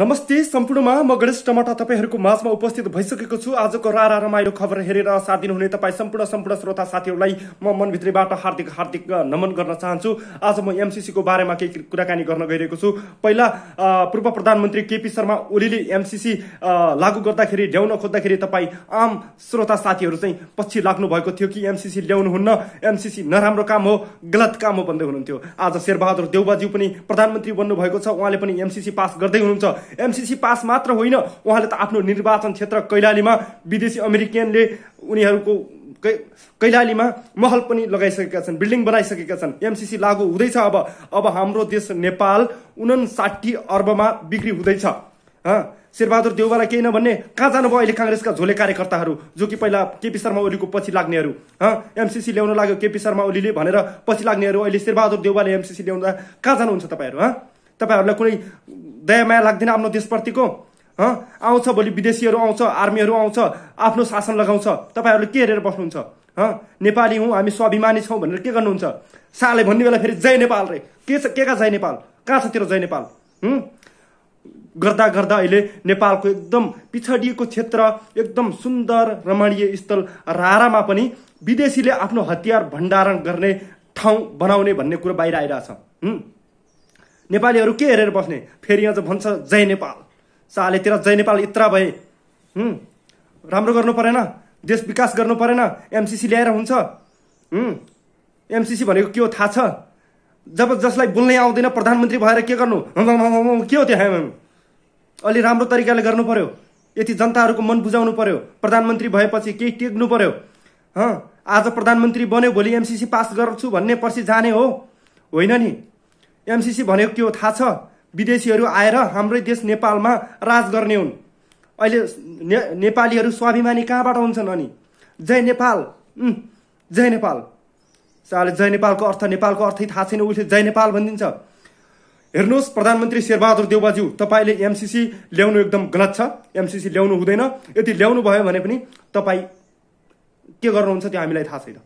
नमस्ते सम्पूर्णमा म गणेश टमाटा तपाईँहरूको माझमा उपस्थित भइसकेको छु आजको रारा रमाइलो खबर हेरेर साथ दिनुहुने तपाईँ सम्पूर्ण सम्पूर्ण श्रोता साथीहरूलाई म मनभित्रीबाट हार्दिक हार्दिक नमन गर्न चाहन्छु आज म एमसिसीको बारेमा केही कुराकानी गर्न गइरहेको छु पहिला पूर्व प्रधानमन्त्री केपी शर्मा ओलीले एमसिसी लागू गर्दाखेरि ल्याउन खोज्दाखेरि तपाईँ आम श्रोता साथीहरू चाहिँ पछि लाग्नु भएको थियो कि एमसिसी ल्याउनुहुन्न एमसिसी नराम्रो काम हो गलत काम हो भन्दै हुनुहुन्थ्यो आज शेरबहादुर देउबाज्यू पनि प्रधानमन्त्री बन्नुभएको छ उहाँले पनि एमसिसी पास गर्दै हुनुहुन्छ एमसिसी पास मात्र होइन उहाँले त आफ्नो निर्वाचन क्षेत्र कैलालीमा विदेशी अमेरिकनले उनीहरूको कैलालीमा महल पनि लगाइसकेका छन् बिल्डिङ बनाइसकेका छन् एमसिसी लागू हुँदैछ अब अब हाम्रो देश नेपाल उनसाठी अर्बमा बिक्री हुँदैछ शेरबहादुर देउबालाई केही नभन्ने कहाँ जानुभयो अहिले काङ्ग्रेसका झोले कार्यकर्ताहरू जो कि पहिला केपी शर्मा ओलीको पछि लाग्नेहरू हँ एमसिसी ल्याउन लाग्यो केपी शर्मा ओलीले भनेर पछि लाग्नेहरू अहिले शेरबहादुर देउवाले एमसिसी ल्याउँदा कहाँ जानुहुन्छ तपाईँहरू हँ तपाईँहरूलाई कुनै दया माया लाग्दैन आफ्नो देशप्रतिको आउँछ भोलि विदेशीहरू आउँछ आर्मीहरू आउँछ आफ्नो शासन लगाउँछ तपाईँहरूले के हेरेर बस्नुहुन्छ नेपाली हौँ हामी स्वाभिमानी छौँ भनेर के गर्नुहुन्छ साले भन्ने बेला फेरि जय नेपाल रे के छ के कहाँ जय नेपाल कहाँ छ तेरो जय नेपाल गर्दा गर्दा अहिले नेपालको एकदम पिछडिएको क्षेत्र एकदम सुन्दर रमणीय स्थल रारामा पनि विदेशीले आफ्नो हतियार भण्डारण गर्ने ठाउँ बनाउने भन्ने कुरो बाहिर आइरहेछ नेपालीहरू के हेरेर बस्ने फेरि अझ भन्छ जय नेपाल चालेतिर जय नेपाल इत्रा भए राम्रो गर्नु परेन देश विकास गर्नु परेन एमसिसी ल्याएर हुन्छ एमसिसी भनेको के हो थाहा छ जब जसलाई बोल्नै आउँदैन प्रधानमन्त्री भएर के गर्नु के हो त्यहाँ त्यो अलि राम्रो तरिकाले गर्नु पर्यो यति जनताहरूको मन बुझाउनु पर्यो प्रधानमन्त्री भएपछि केही टेक्नु पर्यो आज प्रधानमन्त्री बन्यो भोलि एमसिसी पास गर्छु भन्ने पर्सि जाने हो होइन नि एमसिसी भनेको के हो थाहा छ विदेशीहरू आएर हाम्रै देश नेपालमा राज गर्ने हुन् अहिले ने नेपालीहरू स्वाभिमानी कहाँबाट हुन्छन् अनि जय नेपाल जय नेपाल साले जय नेपालको अर्थ नेपालको अर्थै थाहा छैन उसले जय नेपाल भनिदिन्छ हेर्नुहोस् प्रधानमन्त्री शेरबहादुर देवबाज्यू तपाईँले एमसिसी ल्याउनु एकदम गलत छ एमसिसी ल्याउनु हुँदैन यदि ल्याउनु भयो भने पनि तपाईँ के गर्नुहुन्छ त्यो हामीलाई थाहा छैन